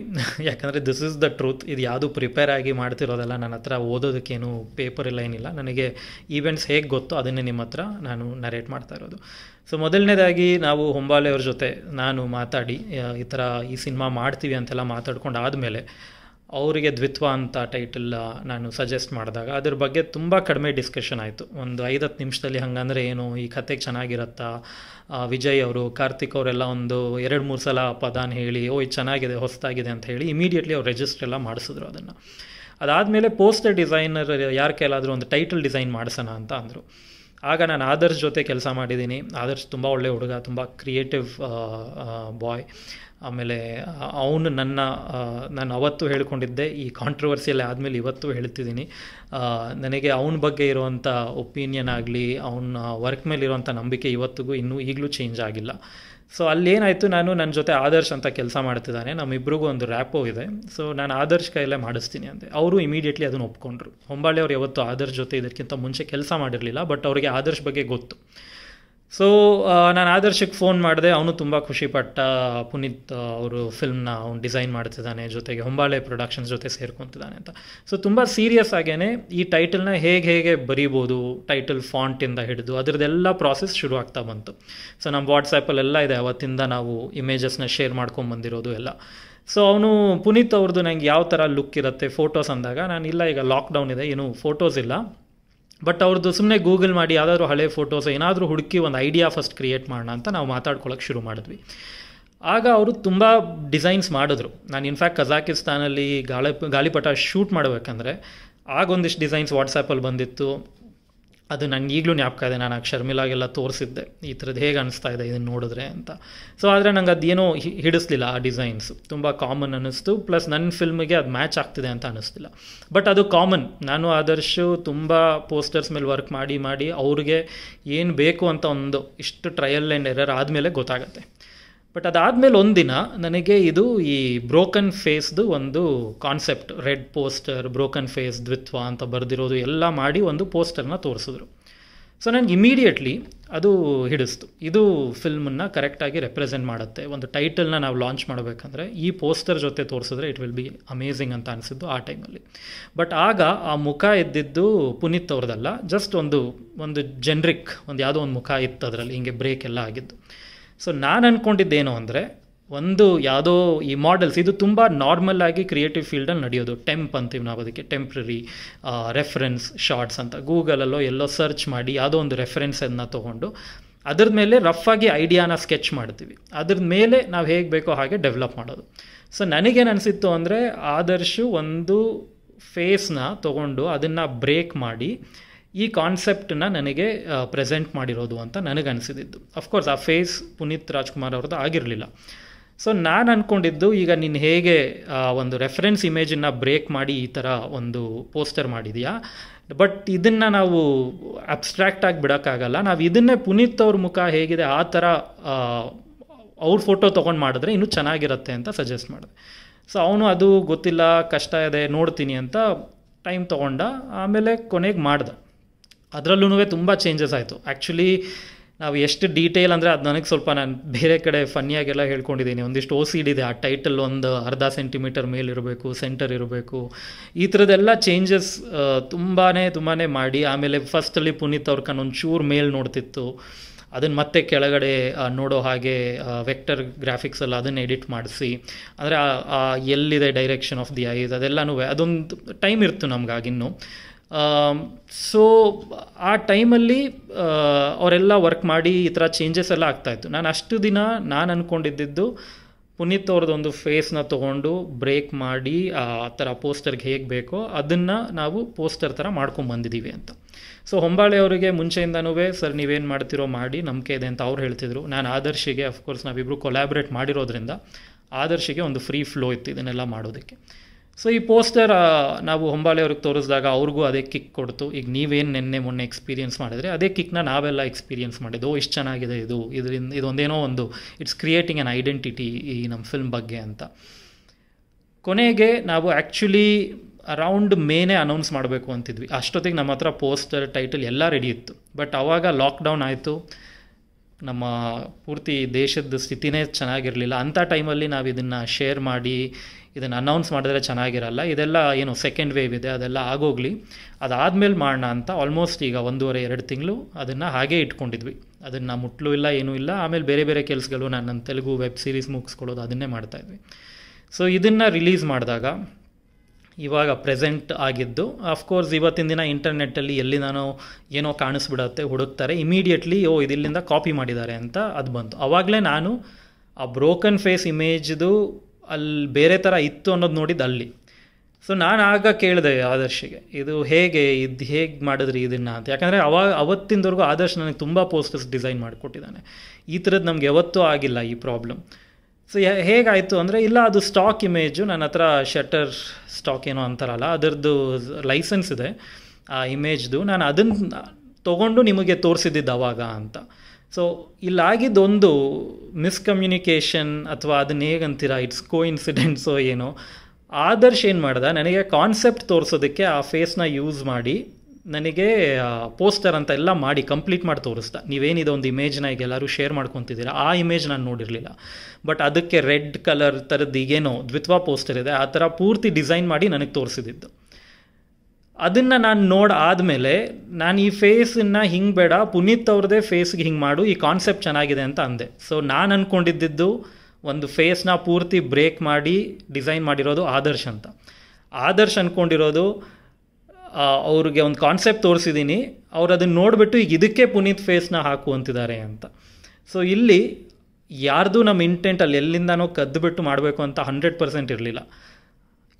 ಯಾಕಂದರೆ ದಿಸ್ ಇಸ್ ದ ಟ್ರೂತ್ ಇದು ಯಾವುದು ಪ್ರಿಪೇರ್ ಆಗಿ ಮಾಡ್ತಿರೋದಲ್ಲ ನನ್ನ ಹತ್ರ ಓದೋದಕ್ಕೇನು ಪೇಪರ್ ಇಲ್ಲ ಏನಿಲ್ಲ ನನಗೆ ಈವೆಂಟ್ಸ್ ಹೇಗೆ ಗೊತ್ತೋ ಅದನ್ನೇ ನಿಮ್ಮ ಹತ್ರ ನಾನು ನರೇಟ್ ಮಾಡ್ತಾ ಇರೋದು ಸೊ ಮೊದಲನೇದಾಗಿ ನಾವು ಹೊಂಬಾಳೆಯವ್ರ ಜೊತೆ ನಾನು ಮಾತಾಡಿ ಈ ಥರ ಈ ಸಿನಿಮಾ ಮಾಡ್ತೀವಿ ಅಂತೆಲ್ಲ ಮಾತಾಡ್ಕೊಂಡು ಆದಮೇಲೆ ಅವರಿಗೆ ದ್ವಿತ್ವ ಅಂತ ಟೈಟಲ್ ನಾನು ಸಜೆಸ್ಟ್ ಮಾಡಿದಾಗ ಅದ್ರ ಬಗ್ಗೆ ತುಂಬ ಕಡಿಮೆ ಡಿಸ್ಕಷನ್ ಆಯಿತು ಒಂದು ಐದತ್ತು ಹತ್ತು ನಿಮಿಷದಲ್ಲಿ ಹಂಗಂದರೆ ಏನು ಈ ಕಥೆಗೆ ಚೆನ್ನಾಗಿರತ್ತಾ ವಿಜಯ್ ಅವರು ಕಾರ್ತಿಕ್ ಅವರೆಲ್ಲ ಒಂದು ಎರಡು ಮೂರು ಸಲ ಪದಾನ ಹೇಳಿ ಓ ಇದು ಚೆನ್ನಾಗಿದೆ ಹೊಸದಾಗಿದೆ ಅಂತ ಹೇಳಿ ಇಮಿಡಿಯೇಟ್ಲಿ ಅವ್ರು ರಿಜಿಸ್ಟರ್ ಎಲ್ಲ ಮಾಡಿಸಿದ್ರು ಅದನ್ನು ಅದಾದಮೇಲೆ ಪೋಸ್ಟರ್ ಡಿಸೈನರ್ ಯಾರ ಕೈಲಾದರೂ ಒಂದು ಟೈಟಲ್ ಡಿಸೈನ್ ಮಾಡಿಸೋಣ ಅಂತ ಅಂದರು ಆಗ ನಾನು ಆದರ್ಶ್ ಜೊತೆ ಕೆಲಸ ಮಾಡಿದ್ದೀನಿ ಆದರ್ಶ್ ತುಂಬ ಒಳ್ಳೆ ಹುಡುಗ ತುಂಬ ಕ್ರಿಯೇಟಿವ್ ಬಾಯ್ ಆಮೇಲೆ ಅವನು ನನ್ನ ನಾನು ಅವತ್ತು ಹೇಳ್ಕೊಂಡಿದ್ದೆ ಈ ಕಾಂಟ್ರವರ್ಸಿಯಲ್ಲಿ ಆದಮೇಲೆ ಇವತ್ತು ಹೇಳ್ತಿದ್ದೀನಿ ನನಗೆ ಅವನ ಬಗ್ಗೆ ಇರುವಂಥ ಒಪಿನಿಯನ್ ಆಗಲಿ ಅವನ ವರ್ಕ್ ಮೇಲೆ ಇರುವಂಥ ನಂಬಿಕೆ ಇವತ್ತಿಗೂ ಇನ್ನೂ ಈಗಲೂ ಚೇಂಜ್ ಆಗಿಲ್ಲ ಸೊ ಅಲ್ಲೇನಾಯಿತು ನಾನು ನನ್ನ ಜೊತೆ ಆದರ್ಶ್ ಅಂತ ಕೆಲಸ ಮಾಡ್ತಿದ್ದಾನೆ ನಮ್ಮಿಬ್ರಿಗೂ ಒಂದು ರ್ಯಾಪೋ ಇದೆ ಸೊ ನಾನು ಆದರ್ಶ್ ಕೈಯಲ್ಲೇ ಮಾಡಿಸ್ತೀನಿ ಅಂತೆ ಅವರು ಇಮಿಡಿಯೇಟ್ಲಿ ಅದನ್ನು ಒಪ್ಕೊಂಡ್ರು ಹೊಂಬಾಳೆ ಅವ್ರು ಯಾವತ್ತೂ ಆದರ್ಶ್ ಜೊತೆ ಇದಕ್ಕಿಂತ ಮುಂಚೆ ಕೆಲಸ ಮಾಡಿರಲಿಲ್ಲ ಬಟ್ ಅವರಿಗೆ ಆದರ್ಶ್ ಬಗ್ಗೆ ಗೊತ್ತು ಸೊ ನಾನು ಆದರ್ಶಕ್ಕೆ ಫೋನ್ ಮಾಡಿದೆ ಅವನು ತುಂಬ ಖುಷಿಪಟ್ಟ ಪುನೀತ್ ಅವರು ಫಿಲ್ಮ್ನ ಅವ್ನು ಡಿಸೈನ್ ಮಾಡ್ತಿದ್ದಾನೆ ಜೊತೆಗೆ ಹೊಂಬಾಳೆ ಪ್ರೊಡಕ್ಷನ್ಸ್ ಜೊತೆ ಸೇರ್ಕೊತಿದ್ದಾನೆ ಅಂತ ಸೊ ತುಂಬ ಸೀರಿಯಸ್ ಆಗೇ ಈ ಟೈಟಲ್ನ ಹೇಗೆ ಹೇಗೆ ಬರೀಬೋದು ಟೈಟಲ್ ಫಾಂಟಿಂದ ಹಿಡಿದು ಅದರದ್ದೆಲ್ಲ ಪ್ರಾಸೆಸ್ ಶುರು ಆಗ್ತಾ ಬಂತು ಸೊ ನಮ್ಮ ವಾಟ್ಸಪ್ಪಲ್ಲೆಲ್ಲ ಇದೆ ಅವತ್ತಿಂದ ನಾವು ಇಮೇಜಸ್ನ ಶೇರ್ ಮಾಡ್ಕೊಂಬಂದಿರೋದು ಎಲ್ಲ ಸೊ ಅವನು ಪುನೀತ್ ಅವ್ರದ್ದು ನನಗೆ ಯಾವ ಥರ ಲುಕ್ ಇರುತ್ತೆ ಫೋಟೋಸ್ ಅಂದಾಗ ನಾನು ಇಲ್ಲ ಈಗ ಲಾಕ್ಡೌನ್ ಇದೆ ಏನು ಫೋಟೋಸ್ ಇಲ್ಲ ಬಟ್ ಅವ್ರದ್ದು ಸುಮ್ಮನೆ ಗೂಗಲ್ ಮಾಡಿ ಯಾವುದಾದ್ರು ಹಳೆ ಫೋಟೋಸ್ ಏನಾದರೂ ಹುಡುಕಿ ಒಂದು ಐಡಿಯಾ ಫಸ್ಟ್ ಕ್ರಿಯೇಟ್ ಮಾಡೋಣ ಅಂತ ನಾವು ಮಾತಾಡ್ಕೊಳ್ಳೋಕೆ ಶುರು ಮಾಡಿದ್ವಿ ಆಗ ಅವರು ತುಂಬ ಡಿಸೈನ್ಸ್ ಮಾಡಿದ್ರು ನಾನು ಇನ್ಫ್ಯಾಕ್ಟ್ ಕಜಾಕಿಸ್ತಾನಲ್ಲಿ ಗಾಳಿ ಗಾಳಿಪಟ ಶೂಟ್ ಮಾಡಬೇಕಂದ್ರೆ ಆಗೊಂದಿಷ್ಟು ಡಿಸೈನ್ಸ್ ವಾಟ್ಸಪ್ಪಲ್ಲಿ ಬಂದಿತ್ತು ಅದು ನನಗೆ ಈಗಲೂ ಜ್ಞಾಪಕ ಇದೆ ನಾನು ಆ ಶರ್ಮಿಲಾಗೆಲ್ಲ ತೋರಿಸಿದ್ದೆ ಈ ಥರದ್ದು ಹೇಗೆ ಅನಿಸ್ತಾ ಇದೆ ಇದನ್ನು ನೋಡಿದ್ರೆ ಅಂತ ಸೊ ಆದರೆ ನಂಗೆ ಅದೇನೋ ಹಿಡಿಸ್ಲಿಲ್ಲ ಆ ಡಿಸೈನ್ಸು ತುಂಬ ಕಾಮನ್ ಅನ್ನಿಸ್ತು ಪ್ಲಸ್ ನನ್ನ ಫಿಲ್ಮಿಗೆ ಅದು ಮ್ಯಾಚ್ ಆಗ್ತಿದೆ ಅಂತ ಅನ್ನಿಸ್ತಿಲ್ಲ ಬಟ್ ಅದು ಕಾಮನ್ ನಾನು ಆದರ್ಶು ತುಂಬ ಪೋಸ್ಟರ್ಸ್ ಮೇಲೆ ವರ್ಕ್ ಮಾಡಿ ಮಾಡಿ ಅವ್ರಿಗೆ ಏನು ಬೇಕು ಅಂತ ಒಂದು ಇಷ್ಟು ಟ್ರಯಲ್ ಆ್ಯಂಡ್ ಎರರ್ ಆದಮೇಲೆ ಗೊತ್ತಾಗುತ್ತೆ ಬಟ್ ಅದಾದಮೇಲೆ ಒಂದಿನ ನನಗೆ ಇದು ಈ ಬ್ರೋಕನ್ ಫೇಸ್ದು ಒಂದು concept red poster broken face Dvitva ಅಂತ ಬರೆದಿರೋದು ಎಲ್ಲ ಮಾಡಿ ಒಂದು ಪೋಸ್ಟರ್ನ ತೋರಿಸಿದ್ರು ಸೊ ನನಗೆ ಇಮಿಡಿಯೇಟ್ಲಿ ಅದು ಹಿಡಿಸ್ತು ಇದು ಫಿಲ್ಮನ್ನು ಕರೆಕ್ಟಾಗಿ ರೆಪ್ರೆಸೆಂಟ್ ಮಾಡುತ್ತೆ ಒಂದು ಟೈಟಲ್ನ ನಾವು ಲಾಂಚ್ ಮಾಡಬೇಕಂದ್ರೆ ಈ ಪೋಸ್ಟರ್ ಜೊತೆ ತೋರಿಸಿದ್ರೆ ಇಟ್ ವಿಲ್ ಬಿ ಅಮೇಝಿಂಗ್ ಅಂತ ಅನಿಸಿದ್ದು ಆ ಟೈಮಲ್ಲಿ ಬಟ್ ಆಗ ಆ ಮುಖ ಇದ್ದಿದ್ದು ಪುನೀತ್ ಅವ್ರದ್ದಲ್ಲ ಜಸ್ಟ್ ಒಂದು ಒಂದು ಜೆನ್ರಿಕ್ ಒಂದು ಯಾವುದೋ ಒಂದು ಮುಖ ಇತ್ತು ಅದರಲ್ಲಿ ಹಿಂಗೆ ಬ್ರೇಕ್ ಎಲ್ಲ ಆಗಿದ್ದು ಸೊ ನಾನು ಅಂದ್ಕೊಂಡಿದ್ದೇನು ಅಂದರೆ ಒಂದು ಯಾವುದೋ ಈ ಮಾಡೆಲ್ಸ್ ಇದು ತುಂಬ ನಾರ್ಮಲ್ ಆಗಿ ಕ್ರಿಯೇಟಿವ್ ಫೀಲ್ಡಲ್ಲಿ ನಡೆಯೋದು ಟೆಂಪ್ ಅಂತೀವಿ ನಾವು ಅದಕ್ಕೆ ಟೆಂಪ್ರರಿ ರೆಫರೆನ್ಸ್ ಶಾರ್ಟ್ಸ್ ಅಂತ ಗೂಗಲಲ್ಲೋ ಎಲ್ಲೋ ಸರ್ಚ್ ಮಾಡಿ ಯಾವುದೋ ಒಂದು ರೆಫರೆನ್ಸನ್ನು ತೊಗೊಂಡು ಅದ್ರ ಮೇಲೆ ರಫ್ ಆಗಿ ಐಡಿಯಾನ ಸ್ಕೆಚ್ ಮಾಡ್ತೀವಿ ಅದ್ರ ಮೇಲೆ ನಾವು ಹೇಗೆ ಬೇಕೋ ಹಾಗೆ ಡೆವಲಪ್ ಮಾಡೋದು ಸೊ ನನಗೇನು ಅನಿಸಿತ್ತು ಅಂದರೆ ಆದರ್ಶು ಒಂದು ಫೇಸ್ನ ತೊಗೊಂಡು ಅದನ್ನು ಬ್ರೇಕ್ ಮಾಡಿ ಈ ಕಾನ್ಸೆಪ್ಟನ್ನ ನನಗೆ ಪ್ರೆಸೆಂಟ್ ಮಾಡಿರೋದು ಅಂತ ನನಗೆ ಅಫ್ಕೋರ್ಸ್ ಆ ಫೇಸ್ ಪುನೀತ್ ರಾಜ್ಕುಮಾರ್ ಅವ್ರದ್ದು ಆಗಿರಲಿಲ್ಲ ಸೊ ನಾನು ಅಂದ್ಕೊಂಡಿದ್ದು ಈಗ ನೀನು ಹೇಗೆ ಒಂದು ರೆಫರೆನ್ಸ್ ಇಮೇಜನ್ನು ಬ್ರೇಕ್ ಮಾಡಿ ಈ ಥರ ಒಂದು ಪೋಸ್ಟರ್ ಮಾಡಿದೆಯಾ ಬಟ್ ಇದನ್ನು ನಾವು ಅಬ್ಸ್ಟ್ರಾಕ್ಟ್ ಆಗಿ ಬಿಡೋಕ್ಕಾಗಲ್ಲ ನಾವು ಇದನ್ನೇ ಪುನೀತ್ ಅವ್ರ ಮುಖ ಹೇಗಿದೆ ಆ ಥರ ಅವ್ರ ಫೋಟೋ ತೊಗೊಂಡು ಮಾಡಿದ್ರೆ ಇನ್ನೂ ಚೆನ್ನಾಗಿರುತ್ತೆ ಅಂತ ಸಜೆಸ್ಟ್ ಮಾಡಿದೆ ಸೊ ಅವನು ಅದು ಗೊತ್ತಿಲ್ಲ ಕಷ್ಟ ಇದೆ ನೋಡ್ತೀನಿ ಅಂತ ಟೈಮ್ ತೊಗೊಂಡ ಆಮೇಲೆ ಕೊನೆಗೆ ಮಾಡ್ದೆ ಅದರಲ್ಲೂ ತುಂಬ ಚೇಂಜಸ್ ಆಯಿತು ಆ್ಯಕ್ಚುಲಿ ನಾವು ಎಷ್ಟು ಡೀಟೇಲ್ ಅಂದರೆ ಅದು ನನಗೆ ಸ್ವಲ್ಪ ನಾನು ಬೇರೆ ಕಡೆ ಫನ್ನಿಯಾಗೆಲ್ಲ ಹೇಳ್ಕೊಂಡಿದ್ದೀನಿ ಒಂದಿಷ್ಟು ಓ ಸೀಡ್ ಇದೆ ಆ ಟೈಟಲ್ ಒಂದು ಅರ್ಧ ಸೆಂಟಿಮೀಟರ್ ಮೇಲಿರಬೇಕು ಸೆಂಟರ್ ಇರಬೇಕು ಈ ಥರದ್ದೆಲ್ಲ ಚೇಂಜಸ್ ತುಂಬಾ ತುಂಬಾ ಮಾಡಿ ಆಮೇಲೆ ಫಸ್ಟಲ್ಲಿ ಪುನೀತ್ ಅವ್ರ ಒಂದು ಚೂರು ಮೇಲ್ ನೋಡ್ತಿತ್ತು ಅದನ್ನು ಮತ್ತೆ ಕೆಳಗಡೆ ನೋಡೋ ಹಾಗೆ ವೆಕ್ಟರ್ ಗ್ರಾಫಿಕ್ಸ್ ಅದನ್ನು ಎಡಿಟ್ ಮಾಡಿಸಿ ಅಂದರೆ ಎಲ್ಲಿದೆ ಡೈರೆಕ್ಷನ್ ಆಫ್ ದಿ ಐಸ್ ಅದೆಲ್ಲನೂ ಅದೊಂದು ಟೈಮ್ ಇರ್ತು ನಮಗಾಗಿನ್ನೂ ಸೊ um, ಆ ಟೈಮಲ್ಲಿ uh, ಅವರೆಲ್ಲ ವರ್ಕ್ ಮಾಡಿ ಈ ಥರ ಚೇಂಜಸ್ ಎಲ್ಲ ಆಗ್ತಾಯಿತ್ತು ನಾನು ಅಷ್ಟು ದಿನ ನಾನು ಅಂದ್ಕೊಂಡಿದ್ದು ಪುನೀತ್ ಅವ್ರದ್ದೊಂದು ಫೇಸ್ನ ತೊಗೊಂಡು ಬ್ರೇಕ್ ಮಾಡಿ ಆ ಥರ ಪೋಸ್ಟರ್ಗೆ ಹೇಗೆ ಬೇಕೋ ಅದನ್ನು ನಾವು ಪೋಸ್ಟರ್ ಥರ ಮಾಡ್ಕೊಂಬಂದಿದ್ದೀವಿ ಅಂತ ಸೊ ಹೊಂಬಾಳೆ ಅವರಿಗೆ ಮುಂಚೆಯಿಂದನೂ ಸರ್ ನೀವೇನು ಮಾಡ್ತಿರೋ ಮಾಡಿ ನಂಬಿಕೆ ಇದೆ ಅಂತ ಅವ್ರು ಹೇಳ್ತಿದ್ರು ನಾನು ಆದರ್ಶಿಗೆ ಅಫ್ಕೋರ್ಸ್ ನಾವಿಬ್ಬರು ಕೊಲ್ಯಾಬ್ರೇಟ್ ಮಾಡಿರೋದ್ರಿಂದ ಆದರ್ಶಿಗೆ ಒಂದು ಫ್ರೀ ಫ್ಲೋ ಇತ್ತು ಇದನ್ನೆಲ್ಲ ಮಾಡೋದಕ್ಕೆ ಸೊ ಈ ಪೋಸ್ಟರ್ ನಾವು ಹೊಂಬಾಳೆ ಅವ್ರಿಗೆ ತೋರಿಸಿದಾಗ ಅವ್ರಿಗೂ ಅದೇ ಕಿಕ್ ಕೊಡ್ತು ಈಗ ನೀವೇನು ನಿನ್ನೆ ಮೊನ್ನೆ ಎಕ್ಸ್ಪೀರಿಯೆನ್ಸ್ ಮಾಡಿದರೆ ಅದೇ ಕಿಕ್ನ ನಾವೆಲ್ಲ ಎಕ್ಸ್ಪೀರಿಯನ್ಸ್ ಮಾಡಿದ್ದು ಇಷ್ಟು ಚೆನ್ನಾಗಿದೆ ಇದು ಇದರಿಂದ ಇದೊಂದೇನೋ ಒಂದು ಇಟ್ಸ್ ಕ್ರಿಯೇಟಿಂಗ್ ಆ್ಯನ್ ಐಡೆಂಟಿಟಿ ಈ ನಮ್ಮ ಫಿಲ್ಮ್ ಬಗ್ಗೆ ಅಂತ ಕೊನೆಗೆ ನಾವು ಆ್ಯಕ್ಚುಲಿ ಅರೌಂಡ್ ಮೇನೇ ಅನೌನ್ಸ್ ಮಾಡಬೇಕು ಅಂತಿದ್ವಿ ಅಷ್ಟೊತ್ತಿಗೆ ನಮ್ಮ ಹತ್ರ ಪೋಸ್ಟರ್ ಟೈಟಲ್ ಎಲ್ಲ ರೆಡಿ ಇತ್ತು ಬಟ್ ಆವಾಗ ಲಾಕ್ಡೌನ್ ಆಯಿತು ನಮ್ಮ ಪೂರ್ತಿ ದೇಶದ ಸ್ಥಿತಿನೇ ಚೆನ್ನಾಗಿರಲಿಲ್ಲ ಅಂಥ ಟೈಮಲ್ಲಿ ನಾವು ಇದನ್ನು ಶೇರ್ ಮಾಡಿ ಇದನ್ನು ಅನೌನ್ಸ್ ಮಾಡಿದ್ರೆ ಚೆನ್ನಾಗಿರಲ್ಲ ಇದೆಲ್ಲ ಏನು ಸೆಕೆಂಡ್ ವೇವ್ ಇದೆ ಅದೆಲ್ಲ ಆಗೋಗ್ಲಿ ಅದಾದಮೇಲೆ ಮಾಡೋಣ ಅಂತ ಆಲ್ಮೋಸ್ಟ್ ಈಗ ಒಂದೂವರೆ ಎರಡು ತಿಂಗಳು ಅದನ್ನು ಹಾಗೇ ಇಟ್ಕೊಂಡಿದ್ವಿ ಅದನ್ನು ಮುಟ್ಲು ಇಲ್ಲ ಏನೂ ಇಲ್ಲ ಆಮೇಲೆ ಬೇರೆ ಬೇರೆ ಕೆಲಸಗಳು ನಾನು ನನ್ನ ತೆಲುಗು ವೆಬ್ ಸೀರೀಸ್ ಮುಗಿಸ್ಕೊಳ್ಳೋದು ಅದನ್ನೇ ಇದ್ವಿ ಸೊ ಇದನ್ನು ರಿಲೀಸ್ ಮಾಡಿದಾಗ ಇವಾಗ ಪ್ರೆಸೆಂಟ್ ಆಗಿದ್ದು ಅಫ್ಕೋರ್ಸ್ ಇವತ್ತಿನ ದಿನ ಇಂಟರ್ನೆಟ್ಟಲ್ಲಿ ಎಲ್ಲಿ ನಾನು ಏನೋ ಕಾಣಿಸ್ಬಿಡತ್ತೆ ಹುಡುಕ್ತಾರೆ ಇಮಿಡಿಯೇಟ್ಲಿ ಓ ಇದಿಲ್ಲಿಂದ ಕಾಪಿ ಮಾಡಿದ್ದಾರೆ ಅಂತ ಅದು ಬಂತು ಆವಾಗಲೇ ನಾನು ಆ ಬ್ರೋಕನ್ ಫೇಸ್ ಇಮೇಜ್ದು ಅಲ್ಲಿ ಬೇರೆ ಥರ ಇತ್ತು ಅನ್ನೋದು ನೋಡಿದ್ದು ಅಲ್ಲಿ ಸೊ ನಾನು ಆಗ ಕೇಳಿದೆ ಆದರ್ಶಿಗೆ ಇದು ಹೇಗೆ ಇದು ಹೇಗೆ ಮಾಡಿದ್ರಿ ಇದನ್ನು ಅಂತ ಯಾಕಂದರೆ ಅವ ಅವತ್ತಿನವರೆಗೂ ಆದರ್ಶ್ ನನಗೆ ತುಂಬ ಪೋಸ್ಟರ್ಸ್ ಡಿಸೈನ್ ಮಾಡಿಕೊಟ್ಟಿದ್ದಾನೆ ಈ ಥರದ್ದು ನಮಗೆ ಯಾವತ್ತೂ ಆಗಿಲ್ಲ ಈ ಪ್ರಾಬ್ಲಮ್ ಸೊ ಹೇಗಾಯಿತು ಅಂದರೆ ಇಲ್ಲ ಅದು ಸ್ಟಾಕ್ ಇಮೇಜು ನನ್ನ ಹತ್ರ ಶಟರ್ ಸ್ಟಾಕ್ ಏನೋ ಅಂತಾರಲ್ಲ ಅದರದ್ದು ಲೈಸೆನ್ಸ್ ಇದೆ ಆ ಇಮೇಜ್ದು ನಾನು ಅದನ್ನು ತೊಗೊಂಡು ನಿಮಗೆ ತೋರಿಸಿದ್ದಿದ್ದು ಅವಾಗ ಅಂತ ಸೊ ಇಲ್ಲಾಗಿದ್ದೊಂದು ಮಿಸ್ಕಮ್ಯುನಿಕೇಷನ್ ಅಥವಾ ಅದನ್ನ ಹೇಗಂತೀರಾ ಇಟ್ಸ್ ಕೋ ಇನ್ಸಿಡೆಂಟ್ಸೋ ಏನೋ ಆದರ್ಶ್ ಏನು ಮಾಡ್ದೆ ನನಗೆ ಕಾನ್ಸೆಪ್ಟ್ ತೋರಿಸೋದಕ್ಕೆ ಆ ಫೇಸ್ನ ಯೂಸ್ ಮಾಡಿ ನನಗೆ ಪೋಸ್ಟರ್ ಅಂತ ಎಲ್ಲ ಮಾಡಿ ಕಂಪ್ಲೀಟ್ ಮಾಡಿ ತೋರಿಸ್ದ ನೀವೇನಿದೆ ಒಂದು ಇಮೇಜ್ನ ಈಗ ಎಲ್ಲರೂ ಶೇರ್ ಮಾಡ್ಕೊತಿದ್ದೀರಾ ಆ ಇಮೇಜ್ ನಾನು ನೋಡಿರಲಿಲ್ಲ ಬಟ್ ಅದಕ್ಕೆ ರೆಡ್ ಕಲರ್ ಥರದ್ದು ಈಗೇನೋ ದ್ವಿತ್ವ ಪೋಸ್ಟರ್ ಇದೆ ಆ ಥರ ಪೂರ್ತಿ ಡಿಸೈನ್ ಮಾಡಿ ನನಗೆ ತೋರಿಸಿದ್ದು ಅದನ್ನು ನಾನು ನೋಡಿ ಆದಮೇಲೆ ನಾನು ಈ ಫೇಸನ್ನು ಹಿಂಗೆ ಬೇಡ ಪುನೀತ್ ಅವ್ರದೇ ಫೇಸ್ಗೆ ಹಿಂಗೆ ಮಾಡು ಈ ಕಾನ್ಸೆಪ್ಟ್ ಚೆನ್ನಾಗಿದೆ ಅಂತ ಅಂದೆ ಸೊ ನಾನು ಅಂದ್ಕೊಂಡಿದ್ದು ಒಂದು ಫೇಸ್ನ ಪೂರ್ತಿ ಬ್ರೇಕ್ ಮಾಡಿ ಡಿಸೈನ್ ಮಾಡಿರೋದು ಆದರ್ಶ್ ಅಂತ ಆದರ್ಶ್ ಅಂದ್ಕೊಂಡಿರೋದು ಅವ್ರಿಗೆ ಒಂದು ಕಾನ್ಸೆಪ್ಟ್ ತೋರಿಸಿದ್ದೀನಿ ಅವ್ರು ಅದನ್ನು ನೋಡಿಬಿಟ್ಟು ಈಗ ಇದಕ್ಕೆ ಪುನೀತ್ ಫೇಸ್ನ ಹಾಕು ಅಂತಿದ್ದಾರೆ ಅಂತ ಸೊ ಇಲ್ಲಿ ಯಾರ್ದು ನಮ್ಮ ಇಂಟೆಂಟ್ ಅಲ್ಲಿ ಎಲ್ಲಿಂದನೋ ಕದ್ದುಬಿಟ್ಟು ಮಾಡಬೇಕು ಅಂತ ಹಂಡ್ರೆಡ್ ಪರ್ಸೆಂಟ್ ಇರಲಿಲ್ಲ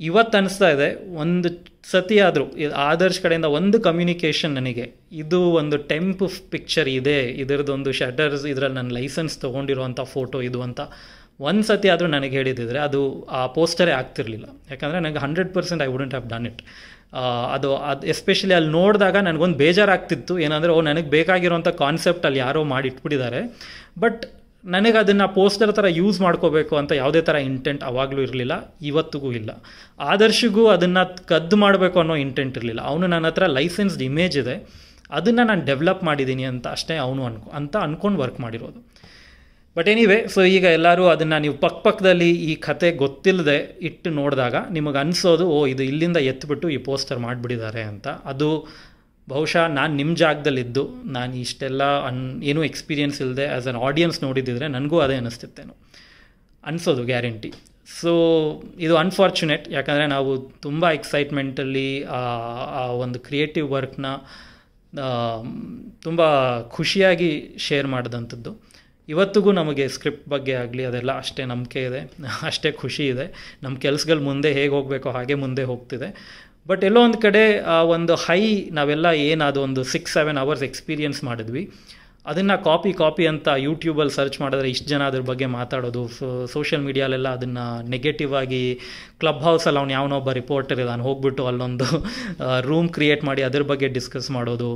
ಇವತ್ತು ಅನಿಸ್ತಾ ಇದೆ ಒಂದು ಸತಿ ಆದರೂ ಆದರ್ಶ್ ಕಡೆಯಿಂದ ಒಂದು ಕಮ್ಯುನಿಕೇಷನ್ ನನಗೆ ಇದು ಒಂದು ಟೆಂಪ್ ಪಿಕ್ಚರ್ ಇದೆ ಇದರದೊಂದು ಶಟರ್ಸ್ ಇದರಲ್ಲಿ ನನ್ನ ಲೈಸೆನ್ಸ್ ತೊಗೊಂಡಿರುವಂಥ ಫೋಟೋ ಇದು ಅಂತ ಒಂದು ಸತಿ ಆದರೂ ನನಗೆ ಹೇಳಿದಿದ್ರೆ ಅದು ಆ ಪೋಸ್ಟರೇ ಆಗ್ತಿರ್ಲಿಲ್ಲ ಯಾಕಂದರೆ ನನಗೆ hundred percent I wouldn't have done it ಅದು ಅದು ಎಸ್ಪೆಷಲಿ ಅಲ್ಲಿ ನೋಡಿದಾಗ ನನಗೊಂದು ಬೇಜಾರಾಗ್ತಿತ್ತು ಏನಂದರೆ ಓ ನನಗೆ ಬೇಕಾಗಿರುವಂಥ ಕಾನ್ಸೆಪ್ಟ್ ಅಲ್ಲಿ ಯಾರೋ ಮಾಡಿ ಇಟ್ಬಿಟ್ಟಿದ್ದಾರೆ ಬಟ್ ನನಗೆ ಅದನ್ನು ಪೋಸ್ಟರ್ ಥರ ಯೂಸ್ ಮಾಡ್ಕೋಬೇಕು ಅಂತ ಯಾವುದೇ ಥರ ಇಂಟೆಂಟ್ ಅವಾಗಲೂ ಇರಲಿಲ್ಲ ಇವತ್ತಿಗೂ ಇಲ್ಲ ಆದರ್ಶಿಗೂ ಅದನ್ನು ಕದ್ದು ಮಾಡಬೇಕು ಅನ್ನೋ ಇಂಟೆಂಟ್ ಇರಲಿಲ್ಲ ಅವನು ನನ್ನ ಹತ್ರ ಲೈಸೆನ್ಸ್ಡ್ ಇಮೇಜ್ ಇದೆ ಅದನ್ನು ನಾನು ಡೆವಲಪ್ ಮಾಡಿದ್ದೀನಿ ಅಂತ ಅಷ್ಟೇ ಅವನು ಅನ್ಕೊ ಅಂತ ಅಂದ್ಕೊಂಡು ವರ್ಕ್ ಮಾಡಿರೋದು ಬಟ್ ಎನಿವೆ ಸೊ ಈಗ ಎಲ್ಲರೂ ಅದನ್ನು ನೀವು ಪಕ್ಕ ಪಕ್ಕದಲ್ಲಿ ಈ ಕತೆ ಗೊತ್ತಿಲ್ಲದೆ ಇಟ್ಟು ನೋಡಿದಾಗ ನಿಮಗೆ ಅನಿಸೋದು ಓ ಇದು ಇಲ್ಲಿಂದ ಎತ್ತಿಬಿಟ್ಟು ಈ ಪೋಸ್ಟರ್ ಮಾಡಿಬಿಟ್ಟಿದ್ದಾರೆ ಅಂತ ಅದು ಬಹುಶಃ ನಾನು ನಿಮ್ಮ ಜಾಗದಲ್ಲಿದ್ದು ನಾನು ಇಷ್ಟೆಲ್ಲ ಅನ್ ಏನೂ ಎಕ್ಸ್ಪೀರಿಯೆನ್ಸ್ ಇಲ್ಲದೆ ಆ್ಯಸ್ ಅನ್ ಆಡಿಯನ್ಸ್ ನೋಡಿದ್ದಿದ್ರೆ ನನಗೂ ಅದೇ ಅನ್ನಿಸ್ತಿತ್ತೇನು ಅನಿಸೋದು ಗ್ಯಾರಂಟಿ ಸೊ ಇದು ಅನ್ಫಾರ್ಚುನೇಟ್ ಯಾಕಂದರೆ ನಾವು ತುಂಬ ಎಕ್ಸೈಟ್ಮೆಂಟಲ್ಲಿ ಆ ಒಂದು ಕ್ರಿಯೇಟಿವ್ ವರ್ಕ್ನ ತುಂಬ ಖುಷಿಯಾಗಿ ಶೇರ್ ಮಾಡಿದಂಥದ್ದು ಇವತ್ತಿಗೂ ನಮಗೆ ಸ್ಕ್ರಿಪ್ಟ್ ಬಗ್ಗೆ ಆಗಲಿ ಅದೆಲ್ಲ ಅಷ್ಟೇ ನಂಬಿಕೆ ಇದೆ ಅಷ್ಟೇ ಖುಷಿ ಇದೆ ನಮ್ಮ ಕೆಲಸಗಳು ಮುಂದೆ ಹೇಗೆ ಹೋಗಬೇಕೋ ಹಾಗೆ ಮುಂದೆ ಹೋಗ್ತಿದೆ ಬಟ್ ಎಲ್ಲೋ ಒಂದು ಕಡೆ ಒಂದು ಹೈ ನಾವೆಲ್ಲ ಏನದು ಒಂದು ಸಿಕ್ಸ್ ಸೆವೆನ್ ಅವರ್ಸ್ ಎಕ್ಸ್ಪೀರಿಯನ್ಸ್ ಮಾಡಿದ್ವಿ ಅದನ್ನು ಕಾಪಿ ಕಾಪಿ ಅಂತ ಯೂಟ್ಯೂಬಲ್ಲಿ ಸರ್ಚ್ ಮಾಡಿದ್ರೆ ಇಷ್ಟು ಜನ ಅದ್ರ ಬಗ್ಗೆ ಮಾತಾಡೋದು ಸೋಷಿಯಲ್ ಮೀಡಿಯಾಲೆಲ್ಲ ಅದನ್ನು ನೆಗೆಟಿವ್ ಆಗಿ ಕ್ಲಬ್ ಹೌಸಲ್ಲಿ ಅವ್ನು ಯಾವನೊಬ್ಬ ರಿಪೋರ್ಟರ್ ಇದ್ದಾನೆ ಹೋಗ್ಬಿಟ್ಟು ಅಲ್ಲೊಂದು ರೂಮ್ ಕ್ರಿಯೇಟ್ ಮಾಡಿ ಅದ್ರ ಬಗ್ಗೆ ಡಿಸ್ಕಸ್ ಮಾಡೋದು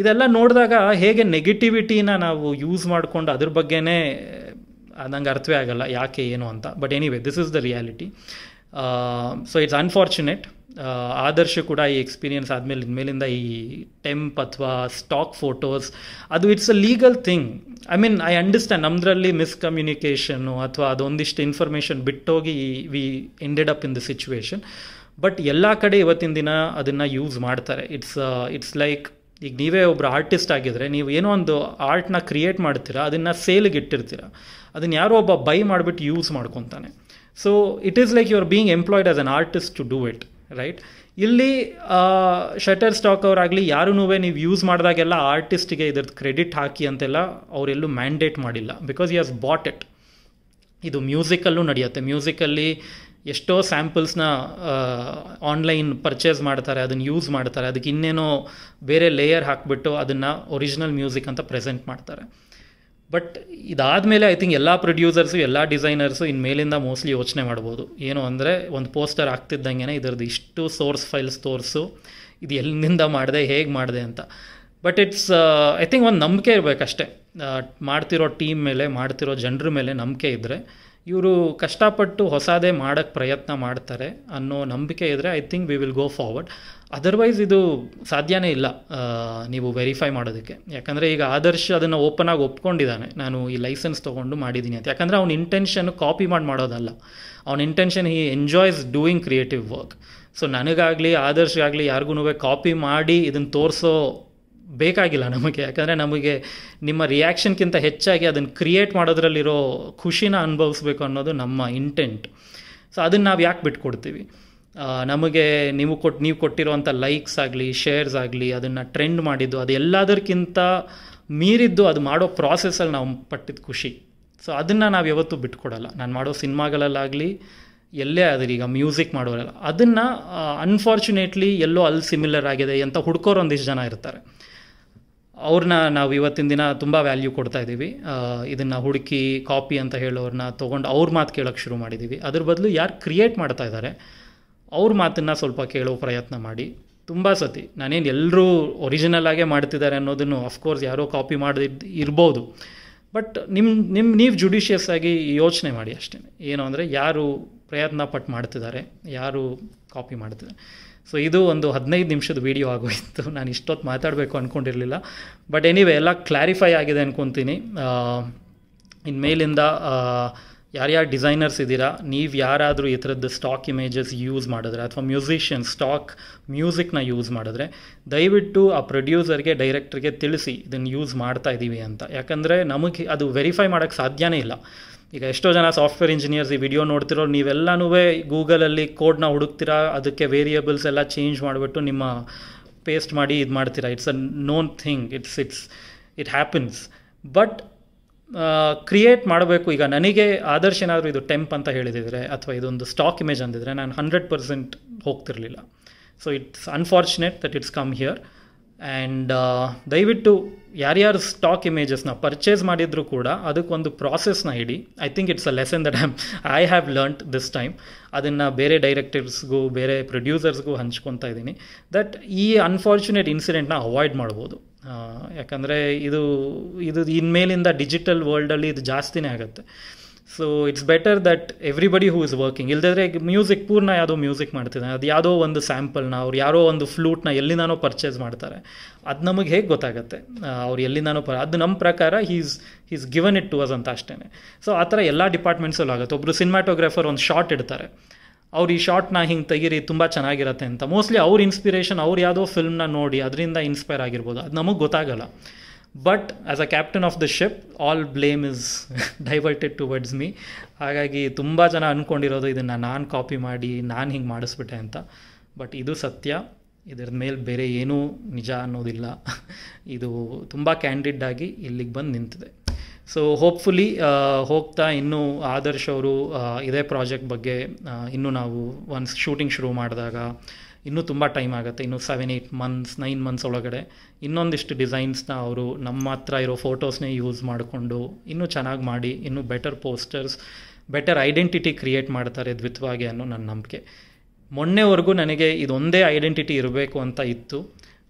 ಇದೆಲ್ಲ ನೋಡಿದಾಗ ಹೇಗೆ ನೆಗೆಟಿವಿಟಿನ ನಾವು ಯೂಸ್ ಮಾಡಿಕೊಂಡು ಅದ್ರ ಬಗ್ಗೆನೇ ನಂಗೆ ಅರ್ಥವೇ ಆಗಲ್ಲ ಯಾಕೆ ಏನು ಅಂತ but anyway this is the reality so it's unfortunate Adarsh ಕೂಡ ಈ ಎಕ್ಸ್ಪೀರಿಯೆನ್ಸ್ ಆದಮೇಲೆ ಇನ್ಮೇಲಿಂದ ಈ ಟೆಂಪ್ ಅಥವಾ ಸ್ಟಾಕ್ ಫೋಟೋಸ್ ಅದು it's a legal thing I mean I understand ನಮ್ಮದ್ರಲ್ಲಿ ಮಿಸ್ಕಮ್ಯುನಿಕೇಷನ್ನು ಅಥವಾ ಅದೊಂದಿಷ್ಟು ಇನ್ಫಾರ್ಮೇಷನ್ ಬಿಟ್ಟೋಗಿ we ended up in the situation but ಎಲ್ಲ ಕಡೆ ಇವತ್ತಿನ ದಿನ ಅದನ್ನು ಯೂಸ್ ಮಾಡ್ತಾರೆ ಇಟ್ಸ್ ಇಟ್ಸ್ ಲೈಕ್ ಈಗ ನೀವೇ ಒಬ್ರು ಆರ್ಟಿಸ್ಟ್ ಆಗಿದ್ದರೆ ನೀವು ಏನೋ ಒಂದು ಆರ್ಟ್ನ ಕ್ರಿಯೇಟ್ ಮಾಡ್ತೀರಾ ಅದನ್ನು ಸೇಲಿಗೆ ಇಟ್ಟಿರ್ತೀರ ಅದನ್ನು ಯಾರೋ ಒಬ್ಬ ಬೈ ಮಾಡಿಬಿಟ್ಟು ಯೂಸ್ ಮಾಡ್ಕೊತಾನೆ so it is like your are being employed as an artist to do it right ಇಲ್ಲಿ ಶಟರ್ ಸ್ಟಾಕ್ ಅವರಾಗಲಿ ಯಾರೂ ನೀವು ಯೂಸ್ ಮಾಡಿದಾಗೆಲ್ಲ ಆರ್ಟಿಸ್ಟಿಗೆ ಇದ್ರದ್ದು ಕ್ರೆಡಿಟ್ ಹಾಕಿ ಅಂತೆಲ್ಲ ಅವರೆಲ್ಲೂ ಮ್ಯಾಂಡೇಟ್ ಮಾಡಿಲ್ಲ because you has bought it ಇದು ಮ್ಯೂಸಿಕಲ್ಲೂ ನಡೆಯುತ್ತೆ ಮ್ಯೂಸಿಕಲ್ಲಿ ಎಷ್ಟೋ ಸ್ಯಾಂಪಲ್ಸ್ನ ಆನ್ಲೈನ್ ಪರ್ಚೇಸ್ ಮಾಡ್ತಾರೆ ಅದನ್ನು ಯೂಸ್ ಮಾಡ್ತಾರೆ ಅದಕ್ಕೆ ಇನ್ನೇನೋ ಬೇರೆ ಲೇಯರ್ ಹಾಕಿಬಿಟ್ಟು ಅದನ್ನು ಒರಿಜಿನಲ್ ಮ್ಯೂಸಿಕ್ ಅಂತ ಪ್ರೆಸೆಂಟ್ ಮಾಡ್ತಾರೆ ಬಟ್ ಇದಾದಮೇಲೆ ಐ ಥಿಂಕ್ ಎಲ್ಲ ಪ್ರೊಡ್ಯೂಸರ್ಸು ಎಲ್ಲ ಡಿಸೈನರ್ಸು ಇನ್ನು ಮೇಲಿಂದ ಮೋಸ್ಟ್ಲಿ ಯೋಚನೆ ಮಾಡ್ಬೋದು ಏನು ಅಂದರೆ ಒಂದು ಪೋಸ್ಟರ್ ಆಗ್ತಿದ್ದಂಗೆ ಇದರದ್ದು ಇಷ್ಟು ಸೋರ್ಸ್ ಫೈಲ್ಸ್ ತೋರಿಸು ಇದು ಎಲ್ಲಿಂದ ಮಾಡಿದೆ ಹೇಗೆ ಮಾಡಿದೆ ಅಂತ ಬಟ್ ಇಟ್ಸ್ ಐ ಥಿಂಕ್ ಒಂದು ನಂಬಿಕೆ ಇರಬೇಕಷ್ಟೆ uh, ಮಾಡ್ತಿರೋ ಟೀಮ್ ಮೇಲೆ ಮಾಡ್ತಿರೋ ಜನರ ಮೇಲೆ ನಂಬಿಕೆ ಇದ್ದರೆ ಇವರು ಕಷ್ಟಪಟ್ಟು ಹೊಸದೇ ಮಾಡೋಕ್ಕೆ ಪ್ರಯತ್ನ ಮಾಡ್ತಾರೆ ಅನ್ನೋ ನಂಬಿಕೆ ಇದ್ದರೆ I think we will go forward otherwise ಇದು ಸಾಧ್ಯನೇ ಇಲ್ಲ ನೀವು ವೆರಿಫೈ ಮಾಡೋದಕ್ಕೆ ಯಾಕಂದರೆ ಈಗ ಆದರ್ಶ ಅದನ್ನು ಓಪನ್ ಆಗಿ ಒಪ್ಕೊಂಡಿದ್ದಾನೆ ನಾನು ಈ ಲೈಸೆನ್ಸ್ ತೊಗೊಂಡು ಮಾಡಿದ್ದೀನಿ ಅಂತ ಯಾಕಂದರೆ ಅವ್ನ ಇಂಟೆನ್ಷನ್ ಕಾಪಿ ಮಾಡಿ ಮಾಡೋದಲ್ಲ ಅವ್ನ intention he enjoys doing creative work so ನನಗಾಗಲಿ ಆದರ್ಶಗಾಗಲಿ ಯಾರಿಗೂ ಕಾಪಿ ಮಾಡಿ ಇದನ್ನು ತೋರಿಸೋ ಬೇಕಾಗಿಲ್ಲ ನಮಗೆ ಯಾಕಂದರೆ ನಮಗೆ ನಿಮ್ಮ ರಿಯಾಕ್ಷನ್ಗಿಂತ ಹೆಚ್ಚಾಗಿ ಅದನ್ನು ಕ್ರಿಯೇಟ್ ಮಾಡೋದ್ರಲ್ಲಿರೋ ಖುಷಿನ ಅನುಭವಿಸ್ಬೇಕು ಅನ್ನೋದು ನಮ್ಮ ಇಂಟೆಂಟ್ ಸೊ ಅದನ್ನು ನಾವು ಯಾಕೆ ಬಿಟ್ಕೊಡ್ತೀವಿ ನಮಗೆ ನೀವು ಕೊಟ್ಟು ನೀವು ಕೊಟ್ಟಿರುವಂಥ ಲೈಕ್ಸ್ ಆಗಲಿ ಶೇರ್ಸ್ ಆಗಲಿ ಅದನ್ನು ಟ್ರೆಂಡ್ ಮಾಡಿದ್ದು ಅದು ಎಲ್ಲದಕ್ಕಿಂತ ಮೀರಿದ್ದು ಅದು ಮಾಡೋ ಪ್ರಾಸೆಸ್ಸಲ್ಲಿ ನಾವು ಪಟ್ಟಿದ ಖುಷಿ ಸೊ ಅದನ್ನು ನಾವು ಯಾವತ್ತೂ ಬಿಟ್ಕೊಡಲ್ಲ ನಾನು ಮಾಡೋ ಸಿನಿಮಾಗಳಲ್ಲಾಗಲಿ ಎಲ್ಲೇ ಆದರೆ ಈಗ ಮ್ಯೂಸಿಕ್ ಮಾಡೋರಲ್ಲ ಅದನ್ನು ಅನ್ಫಾರ್ಚುನೇಟ್ಲಿ ಎಲ್ಲೋ ಅಲ್ಲಿ ಸಿಮಿಲರ್ ಆಗಿದೆ ಅಂತ ಹುಡ್ಕೋರು ಒಂದಿಷ್ಟು ಜನ ಇರ್ತಾರೆ ಅವ್ರನ್ನ ನಾವು ಇವತ್ತಿನ ದಿನ ತುಂಬ ವ್ಯಾಲ್ಯೂ ಕೊಡ್ತಾ ಇದ್ದೀವಿ ಇದನ್ನು ಹುಡುಕಿ ಕಾಪಿ ಅಂತ ಹೇಳೋರನ್ನ ತೊಗೊಂಡು ಅವ್ರ ಮಾತು ಕೇಳೋಕ್ಕೆ ಶುರು ಮಾಡಿದ್ದೀವಿ ಅದ್ರ ಬದಲು ಯಾರು ಕ್ರಿಯೇಟ್ ಮಾಡ್ತಾ ಇದ್ದಾರೆ ಅವ್ರ ಮಾತನ್ನು ಸ್ವಲ್ಪ ಕೇಳೋ ಪ್ರಯತ್ನ ಮಾಡಿ ತುಂಬ ಸತಿ ನಾನೇನು ಎಲ್ಲರೂ ಒರಿಜಿನಲ್ ಆಗೇ ಮಾಡ್ತಿದ್ದಾರೆ ಅನ್ನೋದನ್ನು ಅಫ್ಕೋರ್ಸ್ ಯಾರೋ ಕಾಪಿ ಮಾಡಿದ ಇರ್ಬೋದು ಬಟ್ ನಿಮ್ಮ ನಿಮ್ಮ ನೀವು ಜುಡಿಷಿಯಸ್ ಆಗಿ ಯೋಚನೆ ಮಾಡಿ ಅಷ್ಟೇ ಏನು ಅಂದರೆ ಯಾರು ಪ್ರಯತ್ನ ಪಟ್ಟು ಮಾಡ್ತಿದ್ದಾರೆ ಯಾರು ಕಾಪಿ ಮಾಡ್ತಿದ್ದಾರೆ ಸೊ ಇದು ಒಂದು ಹದಿನೈದು ನಿಮಿಷದ ವೀಡಿಯೋ ಆಗೋಯಿತು ನಾನು ಇಷ್ಟೊತ್ತು ಮಾತಾಡಬೇಕು ಅಂದ್ಕೊಂಡಿರಲಿಲ್ಲ ಬಟ್ ಎನಿವೆ ಎಲ್ಲ ಕ್ಲಾರಿಫೈ ಆಗಿದೆ ಅಂದ್ಕೊತೀನಿ ಇನ್ಮೇಲಿಂದ ಯಾರ್ಯಾರು ಡಿಸೈನರ್ಸ್ ಇದ್ದೀರಾ ನೀವು ಯಾರಾದರೂ ಈ ಥರದ್ದು ಸ್ಟಾಕ್ ಇಮೇಜಸ್ ಯೂಸ್ ಮಾಡಿದ್ರೆ ಅಥವಾ ಮ್ಯೂಸಿಷಿಯನ್ ಸ್ಟಾಕ್ ಮ್ಯೂಸಿಕ್ನ ಯೂಸ್ ಮಾಡಿದ್ರೆ ದಯವಿಟ್ಟು ಆ ಪ್ರೊಡ್ಯೂಸರ್ಗೆ ಡೈರೆಕ್ಟ್ರಿಗೆ ತಿಳಿಸಿ ಇದನ್ನು ಯೂಸ್ ಮಾಡ್ತಾ ಇದ್ದೀವಿ ಅಂತ ಯಾಕಂದರೆ ನಮಗೆ ಅದು ವೆರಿಫೈ ಮಾಡೋಕ್ಕೆ ಸಾಧ್ಯನೇ ಇಲ್ಲ ಈಗ ಎಷ್ಟೋ ಜನ ಸಾಫ್ಟ್ವೇರ್ ಇಂಜಿನಿಯರ್ಸ್ ಈ ವಿಡಿಯೋ ನೋಡ್ತಿರೋ ನೀವೆಲ್ಲನೂ ಗೂಗಲಲ್ಲಿ ಕೋಡ್ನ ಹುಡುಕ್ತೀರಾ ಅದಕ್ಕೆ ವೇರಿಯೇಬಲ್ಸ್ ಎಲ್ಲ ಚೇಂಜ್ ಮಾಡಿಬಿಟ್ಟು ನಿಮ್ಮ ಪೇಸ್ಟ್ ಮಾಡಿ ಇದು ಮಾಡ್ತೀರಾ it's a known thing it's it's it happens but create ಮಾಡಬೇಕು ಈಗ ನನಗೆ ಆದರ್ಶ ಏನಾದರೂ ಇದು ಟೆಂಪ್ ಅಂತ ಹೇಳಿದಿದ್ರೆ ಅಥವಾ ಇದೊಂದು ಸ್ಟಾಕ್ ಇಮೇಜ್ ಅಂದಿದ್ರೆ ನಾನು ಹಂಡ್ರೆಡ್ ಪರ್ಸೆಂಟ್ ಹೋಗ್ತಿರಲಿಲ್ಲ so it's unfortunate that it's come here and ದಯವಿಟ್ಟು ಯಾರ್ಯಾರು ಸ್ಟಾಕ್ ಇಮೇಜಸ್ನ ಪರ್ಚೇಸ್ ಮಾಡಿದರೂ ಕೂಡ ಅದಕ್ಕೊಂದು ಪ್ರಾಸೆಸ್ನ ಹಿಡಿ I think it's a lesson that I'm I have learnt this time ಅದನ್ನು ಬೇರೆ ಡೈರೆಕ್ಟರ್ಸ್ಗೂ ಬೇರೆ ಪ್ರೊಡ್ಯೂಸರ್ಸ್ಗೂ ಹಂಚ್ಕೊತಾ ಇದ್ದೀನಿ ದಟ್ ಈ ಅನ್ಫಾರ್ಚುನೇಟ್ ಇನ್ಸಿಡೆಂಟ್ನ ಅವಾಯ್ಡ್ ಮಾಡ್ಬೋದು ಯಾಕಂದರೆ ಇದು ಇದು ಇನ್ಮೇಲಿಂದ ಡಿಜಿಟಲ್ ವರ್ಲ್ಡಲ್ಲಿ ಇದು ಜಾಸ್ತಿನೇ ಆಗುತ್ತೆ so it's better that everybody who is working ಇಲ್ಲದಿದ್ರೆ ಮ್ಯೂಸಿಕ್ ಪೂರ್ಣ ಯಾವುದೋ ಮ್ಯೂಸಿಕ್ ಮಾಡ್ತಿದೆ ಅದು ಯಾವುದೋ ಒಂದು ಸ್ಯಾಂಪಲ್ನ ಅವ್ರು ಯಾರೋ ಒಂದು ಫ್ಲೂಟ್ನ ಎಲ್ಲಿಂದಾನೋ ಪರ್ಚೇಸ್ ಮಾಡ್ತಾರೆ ಅದು ನಮಗೆ ಹೇಗೆ ಗೊತ್ತಾಗುತ್ತೆ ಅವ್ರು ಎಲ್ಲಿಂದಾನೋ ಪರ್ ಅದು ನಮ್ಮ ಪ್ರಕಾರ he's he's given it to us ಅಂತ ಅಷ್ಟೇ ಸೊ ಆ ಥರ ಎಲ್ಲ ಡಿಪಾರ್ಟ್ಮೆಂಟ್ಸಲ್ಲೂ ಆಗುತ್ತೆ ಒಬ್ಬರು ಸಿನಿಮಾಟೋಗ್ರಾಫರ್ ಒಂದು ಶಾರ್ಟ್ ಇಡ್ತಾರೆ ಅವ್ರು ಈ ಶಾರ್ಟ್ನ ಹಿಂಗೆ ತೆಗೀರಿ ತುಂಬ ಚೆನ್ನಾಗಿರುತ್ತೆ ಅಂತ ಮೋಸ್ಟ್ಲಿ ಅವ್ರ ಇನ್ಸ್ಪಿರೇಷನ್ ಅವ್ರು ಯಾವುದೋ ಫಿಲ್ಮ್ನ ನೋಡಿ ಅದರಿಂದ ಇನ್ಸ್ಪೈರ್ ಆಗಿರ್ಬೋದು ಅದು ನಮಗೆ ಗೊತ್ತಾಗಲ್ಲ but as a captain of the ship all blame is diverted towards me ಹಾಗಾಗಿ ತುಂಬ ಜನ ಅಂದ್ಕೊಂಡಿರೋದು ಇದನ್ನು ನಾನು ಕಾಪಿ ಮಾಡಿ ನಾನು ಹಿಂಗೆ ಮಾಡಿಸ್ಬಿಟ್ಟೆ ಅಂತ ಬಟ್ ಇದು ಸತ್ಯ ಇದರ ಮೇಲೆ ಬೇರೆ ಏನೂ ನಿಜ ಅನ್ನೋದಿಲ್ಲ ಇದು ತುಂಬ ಕ್ಯಾಂಡಿಡ್ ಆಗಿ ಇಲ್ಲಿಗೆ ಬಂದು ನಿಂತಿದೆ ಸೊ ಹೋಪ್ಫುಲಿ uh, ಹೋಗ್ತಾ ಇನ್ನೂ ಆದರ್ಶ್ ಅವರು ಇದೇ ಪ್ರಾಜೆಕ್ಟ್ ಬಗ್ಗೆ ಇನ್ನೂ ನಾವು ಒನ್ಸ್ ಶೂಟಿಂಗ್ ಶುರು ಮಾಡಿದಾಗ ಇನ್ನೂ ತುಂಬ ಟೈಮ್ ಆಗುತ್ತೆ ಇನ್ನೂ seven eight months nine months ಒಳಗಡೆ ಇನ್ನೊಂದಿಷ್ಟು ಡಿಸೈನ್ಸ್ನ ಅವರು ನಮ್ಮ ಹತ್ರ ಇರೋ ಫೋಟೋಸ್ನೇ ಯೂಸ್ ಮಾಡಿಕೊಂಡು ಇನ್ನೂ ಚೆನ್ನಾಗಿ ಮಾಡಿ ಇನ್ನೂ better posters better identity create ಮಾಡ್ತಾರೆ ದ್ವಿತ್ವಾಗಿ ಅನ್ನೋ ನನ್ನ ನಂಬಿಕೆ ಮೊನ್ನೆವರೆಗೂ ನನಗೆ ಇದೊಂದೇ ಐಡೆಂಟಿಟಿ ಇರಬೇಕು ಅಂತ ಇತ್ತು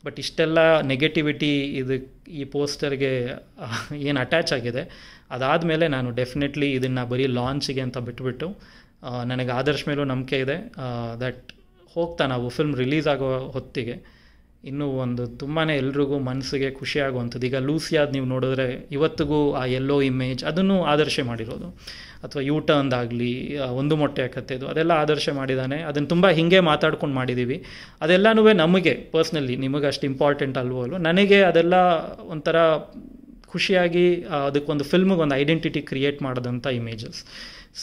ಬಟ್ ಇಷ್ಟೆಲ್ಲ ನೆಗೆಟಿವಿಟಿ ಇದು ಈ ಪೋಸ್ಟರ್ಗೆ ಏನು ಅಟ್ಯಾಚ್ ಆಗಿದೆ ಅದಾದಮೇಲೆ ನಾನು ಡೆಫಿನೆಟ್ಲಿ ಇದನ್ನು ಬರೀ ಲಾಂಚಿಗೆ ಅಂತ ಬಿಟ್ಬಿಟ್ಟು ನನಗೆ ಆದರ್ಶ ಮೇಲೂ ನಂಬಿಕೆ ಇದೆ ದಟ್ ಹೋಗ್ತಾ ನಾವು ಫಿಲ್ಮ್ ರಿಲೀಸ್ ಆಗೋ ಹೊತ್ತಿಗೆ ಇನ್ನೂ ಒಂದು ತುಂಬಾ ಎಲ್ರಿಗೂ ಮನಸ್ಸಿಗೆ ಖುಷಿಯಾಗುವಂಥದ್ದು ಈಗ ಲೂಸಿಯಾದ ನೀವು ನೋಡಿದ್ರೆ ಇವತ್ತಿಗೂ ಆ ಎಲ್ಲೋ ಇಮೇಜ್ ಅದನ್ನು ಆದರ್ಶ ಮಾಡಿರೋದು ಅಥವಾ ಯೂ ಆಗಲಿ ಒಂದು ಮೊಟ್ಟೆ ಅದು ಅದೆಲ್ಲ ಆದರ್ಶ ಮಾಡಿದ್ದಾನೆ ಅದನ್ನು ತುಂಬ ಹೀಗೆ ಮಾತಾಡ್ಕೊಂಡು ಮಾಡಿದ್ದೀವಿ ಅದೆಲ್ಲನೂ ನಮಗೆ ಪರ್ಸ್ನಲಿ ನಿಮಗೆ ಅಷ್ಟು ಇಂಪಾರ್ಟೆಂಟ್ ಅಲ್ವೋ ಅಲ್ವೋ ನನಗೆ ಅದೆಲ್ಲ ಒಂಥರ ಖುಷಿಯಾಗಿ ಅದಕ್ಕೊಂದು ಫಿಲ್ಮಿಗೆ ಒಂದು ಐಡೆಂಟಿಟಿ ಕ್ರಿಯೇಟ್ ಮಾಡಿದಂಥ ಇಮೇಜಸ್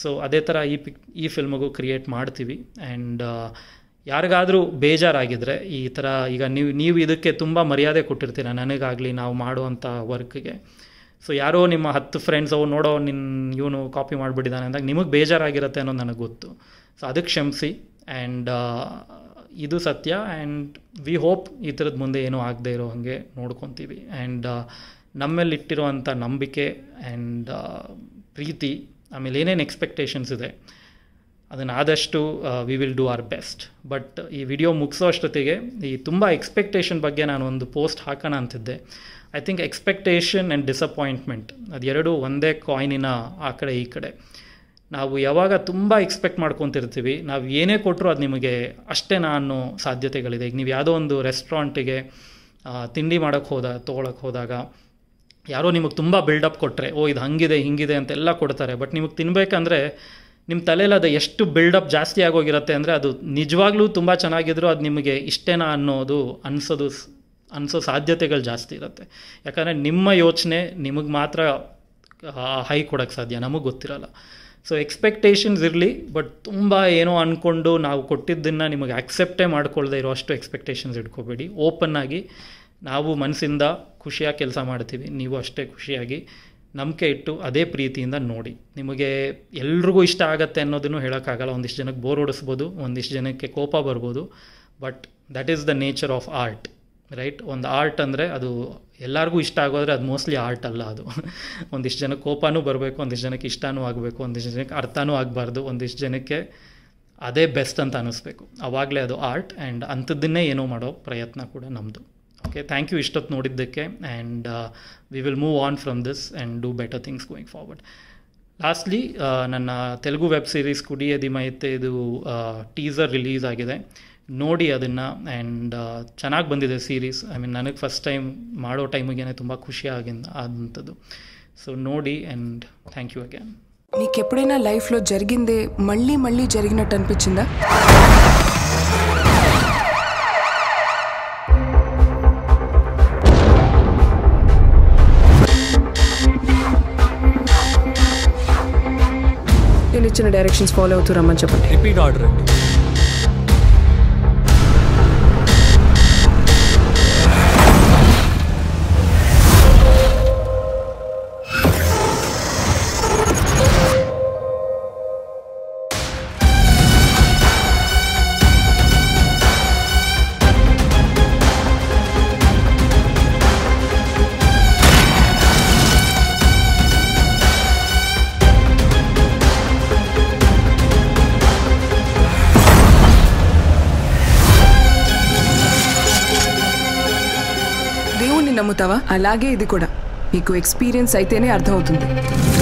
ಸೊ ಅದೇ ಥರ ಈ ಪಿಕ್ ಈ ಫಿಲ್ಮಿಗೂ ಕ್ರಿಯೇಟ್ ಮಾಡ್ತೀವಿ ಆ್ಯಂಡ್ ಯಾರಿಗಾದರೂ ಬೇಜಾರಾಗಿದ್ದರೆ ಈ ಥರ ಈಗ ನೀವು ನೀವು ಇದಕ್ಕೆ ತುಂಬ ಮರ್ಯಾದೆ ಕೊಟ್ಟಿರ್ತೀರ ನನಗಾಗಲಿ ನಾವು ಮಾಡುವಂಥ ವರ್ಕ್ಗೆ ಸೊ ಯಾರೋ ನಿಮ್ಮ ಹತ್ತು ಫ್ರೆಂಡ್ಸ್ ಅವು ನೋಡೋ ನಿನ್ನ ಇವನು ಕಾಪಿ ಮಾಡಿಬಿಟ್ಟಿದ್ದಾನೆ ಅಂದಾಗ ನಿಮಗೆ ಬೇಜಾರಾಗಿರುತ್ತೆ ಅನ್ನೋದು ನನಗೆ ಗೊತ್ತು ಸೊ ಅದಕ್ಕೆ ಕ್ಷಮಿಸಿ ಆ್ಯಂಡ್ ಇದು ಸತ್ಯ ಆ್ಯಂಡ್ ವಿ ಹೋಪ್ ಈ ಥರದ ಮುಂದೆ ಏನೂ ಆಗದೆ ಇರೋ ಹಾಗೆ ನೋಡ್ಕೊತೀವಿ ಆ್ಯಂಡ್ ನಮ್ಮಲ್ಲಿಟ್ಟಿರುವಂಥ ನಂಬಿಕೆ ಆ್ಯಂಡ್ ಪ್ರೀತಿ ಆಮೇಲೆ ಏನೇನು ಎಕ್ಸ್ಪೆಕ್ಟೇಷನ್ಸ್ ಇದೆ ಅದನ್ನು ಆದಷ್ಟು we will do our best but ಈ ವಿಡಿಯೋ ಮುಗಿಸೋ ಅಷ್ಟೊತ್ತಿಗೆ ಈ ತುಂಬ ಎಕ್ಸ್ಪೆಕ್ಟೇಷನ್ ಬಗ್ಗೆ ನಾನು ಒಂದು ಪೋಸ್ಟ್ ಹಾಕೋಣ ಅಂತಿದ್ದೆ I think expectation and disappointment ಅದೆರಡು ಒಂದೇ ಕಾಯಿನಿನ ಆ ಕಡೆ ಈ ಕಡೆ ನಾವು ಯಾವಾಗ ತುಂಬ ಎಕ್ಸ್ಪೆಕ್ಟ್ ಮಾಡ್ಕೊತಿರ್ತೀವಿ ನಾವು ಏನೇ ಕೊಟ್ಟರು ಅದು ನಿಮಗೆ ಅಷ್ಟೇ ನಾನು ಸಾಧ್ಯತೆಗಳಿದೆ ಈಗ ನೀವು ಯಾವುದೋ ಒಂದು ರೆಸ್ಟೋರೆಂಟಿಗೆ ತಿಂಡಿ ಮಾಡೋಕ್ಕೆ ಹೋದ ತೊಗೊಳಕ್ಕೆ ಹೋದಾಗ ಯಾರೋ ನಿಮಗೆ ತುಂಬ ಬಿಲ್ಡಪ್ ಕೊಟ್ಟರೆ ಓ ಇದು ಹಂಗಿದೆ ಹಿಂಗಿದೆ ಅಂತೆಲ್ಲ ಕೊಡ್ತಾರೆ ಬಟ್ ನಿಮಗೆ ತಿನ್ನಬೇಕಂದ್ರೆ ನಿಮ್ಮ ತಲೆಯಲ್ಲಿ ಅದು ಎಷ್ಟು ಬಿಲ್ಡಪ್ ಜಾಸ್ತಿ ಆಗೋಗಿರುತ್ತೆ ಅಂದರೆ ಅದು ನಿಜವಾಗ್ಲೂ ತುಂಬ ಚೆನ್ನಾಗಿದ್ರೂ ಅದು ನಿಮಗೆ ಇಷ್ಟೇನಾ ಅನ್ನೋದು ಅನಿಸೋದು ಅನಿಸೋ ಸಾಧ್ಯತೆಗಳು ಜಾಸ್ತಿ ಇರುತ್ತೆ ಯಾಕಂದರೆ ನಿಮ್ಮ ಯೋಚನೆ ನಿಮಗೆ ಮಾತ್ರ ಹೈ ಕೊಡೋಕ್ಕೆ ಸಾಧ್ಯ ನಮಗೆ ಗೊತ್ತಿರಲ್ಲ ಸೊ ಎಕ್ಸ್ಪೆಕ್ಟೇಷನ್ಸ್ ಇರಲಿ ಬಟ್ ತುಂಬ ಏನೋ ಅಂದ್ಕೊಂಡು ನಾವು ಕೊಟ್ಟಿದ್ದನ್ನು ನಿಮಗೆ ಆಕ್ಸೆಪ್ಟೇ ಮಾಡ್ಕೊಳ್ದೆ ಇರೋ ಅಷ್ಟು ಎಕ್ಸ್ಪೆಕ್ಟೇಷನ್ಸ್ ಇಟ್ಕೋಬೇಡಿ ಓಪನ್ ಆಗಿ ನಾವು ಮನಸ್ಸಿಂದ ಖುಷಿಯಾಗಿ ಕೆಲಸ ಮಾಡ್ತೀವಿ ನೀವು ಅಷ್ಟೇ ಖುಷಿಯಾಗಿ ನಂಬಿಕೆ ಇಟ್ಟು ಅದೇ ಪ್ರೀತಿಯಿಂದ ನೋಡಿ ನಿಮಗೆ ಎಲ್ರಿಗೂ ಇಷ್ಟ ಆಗತ್ತೆ ಅನ್ನೋದನ್ನು ಹೇಳೋಕ್ಕಾಗಲ್ಲ ಒಂದಿಷ್ಟು ಜನಕ್ಕೆ ಬೋರ್ ಓಡಿಸ್ಬೋದು ಒಂದಿಷ್ಟು ಜನಕ್ಕೆ ಕೋಪ ಬರ್ಬೋದು but that is the nature of art right ಒಂದು ಆರ್ಟ್ ಅಂದರೆ ಅದು ಎಲ್ಲರಿಗೂ ಇಷ್ಟ ಆಗೋದ್ರೆ ಅದು ಮೋಸ್ಟ್ಲಿ ಆರ್ಟ್ ಅಲ್ಲ ಅದು ಒಂದಿಷ್ಟು ಜನಕ್ಕೆ ಕೋಪನೂ ಬರಬೇಕು ಒಂದಿಷ್ಟು ಜನಕ್ಕೆ ಇಷ್ಟನೂ ಆಗಬೇಕು ಒಂದಿಷ್ಟು ಜನಕ್ಕೆ ಅರ್ಥನೂ ಆಗಬಾರ್ದು ಒಂದಿಷ್ಟು ಜನಕ್ಕೆ ಅದೇ ಬೆಸ್ಟ್ ಅಂತ ಅನ್ನಿಸ್ಬೇಕು ಆವಾಗಲೇ ಅದು ಆರ್ಟ್ ಆ್ಯಂಡ್ ಅಂಥದ್ದನ್ನೇ ಏನೋ ಮಾಡೋ ಪ್ರಯತ್ನ ಕೂಡ ನಮ್ಮದು ಓಕೆ ಥ್ಯಾಂಕ್ ಯು ಇಷ್ಟೊತ್ತು ನೋಡಿದ್ದಕ್ಕೆ and we will move on from this and do better things going forward lastly ನನ್ನ ತೆಲುಗು ವೆಬ್ ಸೀರೀಸ್ ಕುಡಿಯದಿ ಮೈತೆ ಇದು ಟೀಸರ್ uh, ರಿಲೀಸ್ ಆಗಿದೆ ನೋಡಿ ಅದನ್ನು ಆ್ಯಂಡ್ uh, ಚೆನ್ನಾಗಿ ಬಂದಿದೆ ಸೀರೀಸ್ ಐ ಮೀನ್ ನನಗೆ ಫಸ್ಟ್ ಟೈಮ್ ಮಾಡೋ ಟೈಮಿಗೆ ತುಂಬ ಖುಷಿ ಆಗಿಂದ ಆದಂಥದ್ದು ಸೊ ನೋಡಿ ಆ್ಯಂಡ್ ಥ್ಯಾಂಕ್ ಯು ಅಗೇನ್ నీకెప్పుడైనా ಲೈಫ್ಲೋ జరిగిందే ಮಳ್ಳಿ ಮಳ್ಳಿ జరిగినట్టు అనిపించిందా ఇచ్చిన డైరెక్షన్స్ ఫాలో అవుతూ రమ్మని చెప్పండి రిపీట్ ఆర్డర్ అండి చెప్తావా అలాగే ఇది కూడా మీకు ఎక్స్పీరియన్స్ అయితేనే అర్థమవుతుంది